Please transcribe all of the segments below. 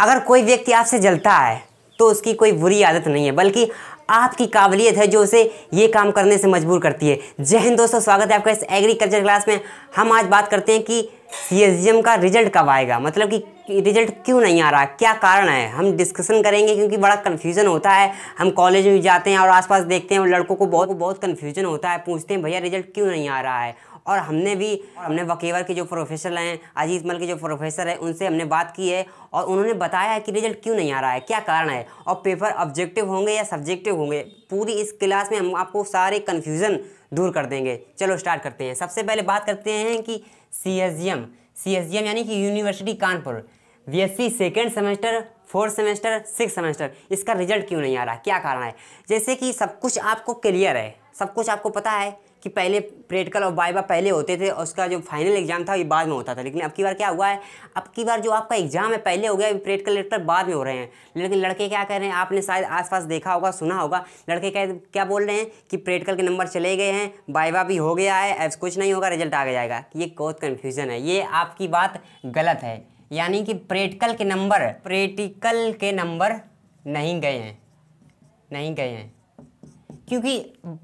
अगर कोई व्यक्ति आपसे जलता है तो उसकी कोई बुरी आदत नहीं है बल्कि आपकी काबिलियत है जो उसे ये काम करने से मजबूर करती है जय हिंद दोस्तों स्वागत है आपका इस एग्रीकल्चर क्लास में हम आज बात करते हैं कि सी का रिजल्ट कब आएगा मतलब कि रिजल्ट क्यों नहीं आ रहा क्या कारण है हम डिस्कशन करेंगे क्योंकि बड़ा कन्फ्यूज़न होता है हम कॉलेज में जाते हैं और आसपास देखते हैं और लड़कों को बहुत बहुत कन्फ्यूज़न होता है पूछते हैं भैया रिजल्ट क्यों नहीं आ रहा है और हमने भी हमने वकेवर के जो प्रोफेसर हैं अजीत मल के जो प्रोफेसर हैं उनसे हमने बात की है और उन्होंने बताया है कि रिजल्ट क्यों नहीं आ रहा है क्या कारण है और पेपर ऑब्जेक्टिव होंगे या सब्जेक्टिव होंगे पूरी इस क्लास में हम आपको सारे कन्फ्यूज़न दूर कर देंगे चलो स्टार्ट करते हैं सबसे पहले बात करते हैं कि C S G M C S G M यानी कि university Kanpur B S C second semester fourth semester six semester इसका रिजल्ट क्यों नहीं आ रहा क्या कारण है जैसे कि सब कुछ आपको क्लियर है सब कुछ आपको पता है कि पहले प्रैक्टिकल और वाइवा पहले होते थे और उसका जो फाइनल एग्ज़ाम था ये बाद में होता था लेकिन अब की बार क्या हुआ है अब की बार जो आपका एग्ज़ाम है पहले हो गया प्रैक्टिकल लेक्चर बाद में हो रहे हैं लेकिन लड़के क्या कह रहे हैं आपने शायद आसपास देखा होगा सुना होगा लड़के कह क्या बोल रहे हैं कि प्रैक्टिकल के नंबर चले गए हैं वाइवा भी हो गया है ऐसा कुछ नहीं होगा रिजल्ट आ जाएगा ये बहुत कन्फ्यूज़न है ये आपकी बात गलत है यानी कि प्रैक्टिकल के नंबर प्रैक्टिकल के नंबर नहीं गए हैं नहीं गए हैं क्योंकि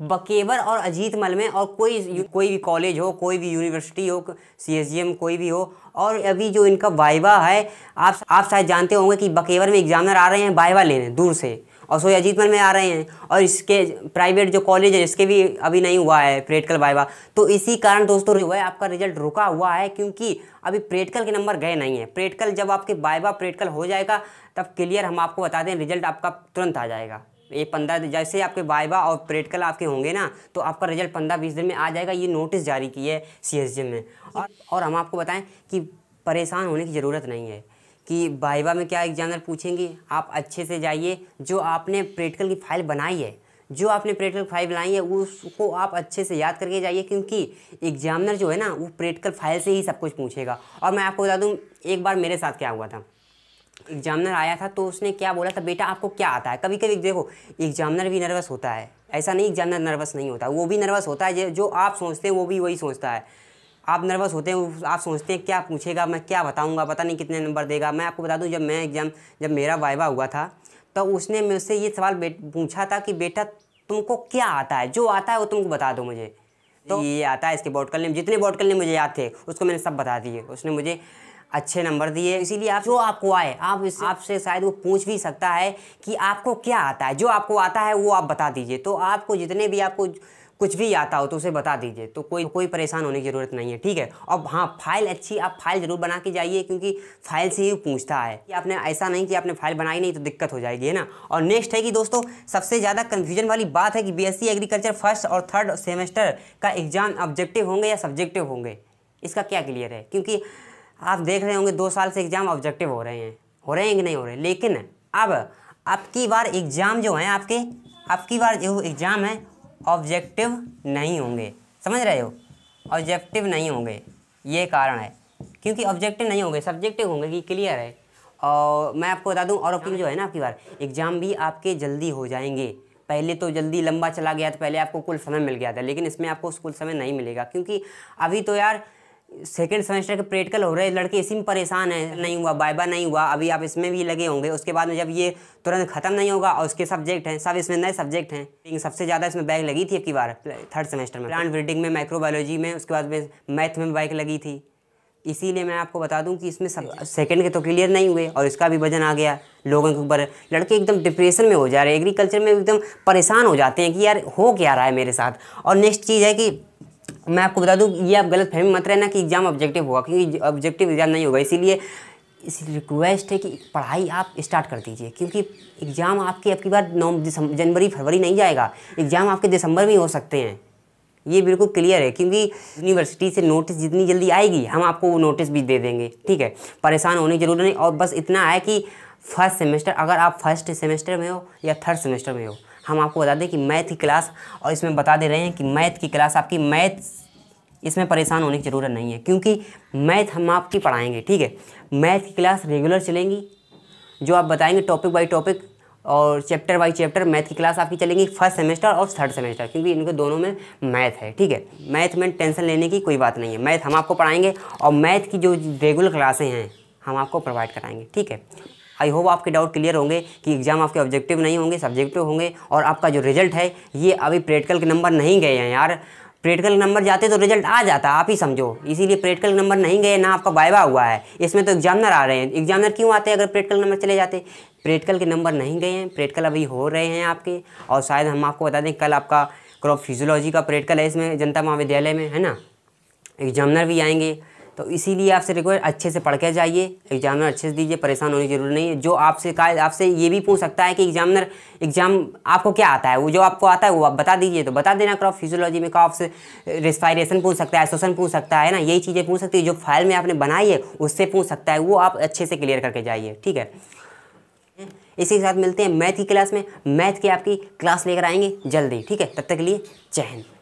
बकेवर और अजीत मल में और कोई कोई भी कॉलेज हो कोई भी यूनिवर्सिटी हो सी एस जी एम कोई भी हो और अभी जो इनका वाइवा है आप आप शायद जानते होंगे कि बकेवर में एग्जामिनर आ रहे हैं वाइवा लेने दूर से और सोई अजीत मल में आ रहे हैं और इसके प्राइवेट जो कॉलेज है इसके भी अभी नहीं हुआ है प्रेटकल वाइवा तो इसी कारण दोस्तों जो है आपका रिजल्ट रुका हुआ है क्योंकि अभी प्रेटकल के नंबर गए नहीं है प्रेटकल जब आपके वाइवा प्रेटकल हो जाएगा तब क्लियर हम आपको बता दें रिजल्ट आपका तुरंत आ जाएगा ये पंद्रह जैसे आपके वाइवा और प्रैक्टिकल आपके होंगे ना तो आपका रिजल्ट पंद्रह बीस दिन में आ जाएगा ये नोटिस जारी की है सी में और, और हम आपको बताएं कि परेशान होने की ज़रूरत नहीं है कि वाइवा में क्या एग्जामिनर पूछेंगे आप अच्छे से जाइए जो आपने प्रैक्टिकल की फाइल बनाई है जो आपने प्रैक्टिकल फाइल बनाई है उसको आप अच्छे से याद करके जाइए क्योंकि एग्जामिनर जो है ना वो प्रैक्टिकल फाइल से ही सब कुछ पूछेगा और मैं आपको बता दूँ एक बार मेरे साथ क्या हुआ था एग्जामिनर आया था तो उसने क्या बोला था बेटा आपको क्या आता है कभी कभी देखो एग्जामिनर भी नर्वस होता है ऐसा नहीं एग्जामिनर नर्वस नहीं होता वो भी नर्वस होता है जो आप सोचते हैं वो भी वही सोचता है आप नर्वस होते हैं आप सोचते हैं क्या पूछेगा मैं क्या बताऊंगा पता नहीं कितने नंबर देगा मैं आपको बता दूं जब मैं एग्ज़ाम जब मेरा वाइवा हुआ था तो उसने मुझसे ये सवाल पूछा था कि बेटा तुमको क्या आता है जो आता है वो तुमको बता दो मुझे तो ये आता है इसके बॉटकल ने जितने बॉटकल ने मुझे याद थे उसको मैंने सब बता दिए उसने मुझे अच्छे नंबर दिए इसीलिए आप जो आपको आए आप इस आपसे शायद वो पूछ भी सकता है कि आपको क्या आता है जो आपको आता है वो आप बता दीजिए तो आपको जितने भी आपको कुछ भी आता हो तो उसे बता दीजिए तो कोई कोई परेशान होने की ज़रूरत नहीं है ठीक है और हाँ फाइल अच्छी आप फाइल ज़रूर बना के जाइए क्योंकि फाइल से ही पूछता है कि आपने ऐसा नहीं कि आपने फाइल बनाई नहीं तो दिक्कत हो जाएगी है ना और नेक्स्ट है कि दोस्तों सबसे ज़्यादा कन्फ्यूजन वाली बात है कि बी एग्रीकल्चर फर्स्ट और थर्ड सेमेस्टर का एग्ज़ाम ऑब्जेक्टिव होंगे या सब्जेक्टिव होंगे इसका क्या क्लियर है क्योंकि आप देख रहे होंगे दो साल से एग्ज़ाम ऑब्जेक्टिव हो रहे हैं हो रहे हैं कि नहीं हो रहे लेकिन अब आपकी बार एग्ज़ाम जो हैं आपके आपकी बार जो एग्ज़ाम है ऑब्जेक्टिव नहीं होंगे समझ रहे हो ऑब्जेक्टिव नहीं होंगे ये कारण है क्योंकि ऑब्जेक्टिव नहीं होंगे सब्जेक्टिव होंगे कि क्लियर है और मैं आपको बता दूं और अपनी जो है ना आपकी बार एग्ज़ाम भी आपके जल्दी हो जाएंगे पहले तो जल्दी लंबा चला गया था पहले आपको कुल समय मिल गया था लेकिन इसमें आपको कुल समय नहीं मिलेगा क्योंकि अभी तो यार सेकेंड सेमेस्टर के प्रैक्टिकल हो रहे हैं लड़के इसी में परेशान है नहीं हुआ बाइबा नहीं हुआ अभी आप इसमें भी लगे होंगे उसके बाद में जब ये तुरंत ख़त्म नहीं होगा और उसके सब्जेक्ट हैं सब इसमें नए सब्जेक्ट हैं लेकिन सबसे ज़्यादा इसमें बैग लगी थी अब बार थर्ड सेमेस्टर में प्लांट ब्रीडिंग में माइक्रोबायोलॉजी में उसके बाद में मैथ में बैग लगी थी इसीलिए मैं आपको बता दूं कि इसमें सब सेकेंड के तो क्लियर नहीं हुए और इसका भी वजन आ गया लोगों के ऊपर लड़के एकदम डिप्रेशन में हो जा रहे हैं एग्रीकल्चर में एकदम परेशान हो जाते हैं कि यार हो क्या रहा है मेरे साथ और नेक्स्ट चीज़ है कि मैं आपको बता दूँ ये आप गलत फहमी मत रहना कि एग्ज़ाम ऑब्जेक्टिव होगा क्योंकि ऑब्जेक्टिव एग्ज़ाम नहीं होगा इसीलिए इस रिक्वेस्ट है कि पढ़ाई आप स्टार्ट कर दीजिए क्योंकि एग्ज़ाम आपके अब की बार नौ जनवरी फरवरी नहीं जाएगा एग्ज़ाम आपके दिसंबर में हो सकते हैं ये बिल्कुल क्लियर है क्योंकि यूनिवर्सिटी से नोटिस जितनी जल्दी आएगी हम आपको वो नोटिस भी दे देंगे ठीक है परेशान होने की ज़रूरत नहीं और बस इतना है कि फर्स्ट सेमेस्टर अगर आप फर्स्ट सेमेस्टर में हो या थर्ड सेमेस्टर में हो हम आपको बता दें कि मैथ की क्लास और इसमें बता दे रहे हैं कि मैथ की क्लास आपकी मैथ इसमें परेशान होने की ज़रूरत नहीं है क्योंकि मैथ हम आपकी पढ़ाएंगे ठीक है मैथ की क्लास रेगुलर चलेंगी जो आप बताएंगे टॉपिक बाई टॉपिक और चैप्टर बाई चैप्टर मैथ की क्लास आपकी चलेंगी फर्स्ट सेमेस्टर और थर्ड सेमेस्टर क्योंकि इनके दोनों में मैथ है ठीक है मैथ में टेंशन लेने की कोई बात नहीं है मैथ हम आपको पढ़ाएंगे और मैथ की जो रेगुलर क्लासें हैं हम आपको प्रोवाइड कराएंगे ठीक है आई होप आपके डाउट क्लियर होंगे कि एग्ज़ाम आपके ऑब्जेक्टिव नहीं होंगे सब्जेक्टिव होंगे और आपका जो रिजल्ट है ये अभी प्रैक्टिकल के नंबर नहीं गए हैं यार प्रैक्टिकल नंबर जाते तो रिजल्ट आ जाता आप ही समझो इसीलिए प्रैक्टिकल नंबर नहीं गए ना आपका वाइवा हुआ है इसमें तो एग्जामिनर आ रहे हैं एग्जामिनर क्यों आते हैं अगर प्रैक्टिकल नंबर चले जाते प्रैक्टिकल के नंबर नहीं गए हैं प्रैक्टिकल अभी हो रहे हैं आपके और शायद हम आपको बता दें कल आपका क्रॉप फिजियोलॉजी का प्रैक्टिकल है इसमें जनता महाविद्यालय में है ना एग्जामिनर भी आएंगे तो इसीलिए आपसे रिक्वेस्ट अच्छे से पढ़ के जाइए एग्जामिनर अच्छे से दीजिए परेशान होने की जरूरत नहीं है जो आपसे का आपसे ये भी पूछ सकता है कि एग्जामिनर एग्जाम आपको क्या आता है वो जो आपको आता है वो आप बता दीजिए तो बता देना क्रॉप फिजियोलॉजी में आपसे रेस्पायरेशन पूछ सकता है एसोसन पूछ सकता है ना यही चीज़ें पूछ सकती है जो फाइल में आपने बनाई है उससे पूछ सकता है वो आप अच्छे से क्लियर करके जाइए ठीक है इसी के साथ मिलते हैं मैथ की क्लास में मैथ की आपकी क्लास लेकर आएंगे जल्दी ठीक है तब तक के लिए जय हिंद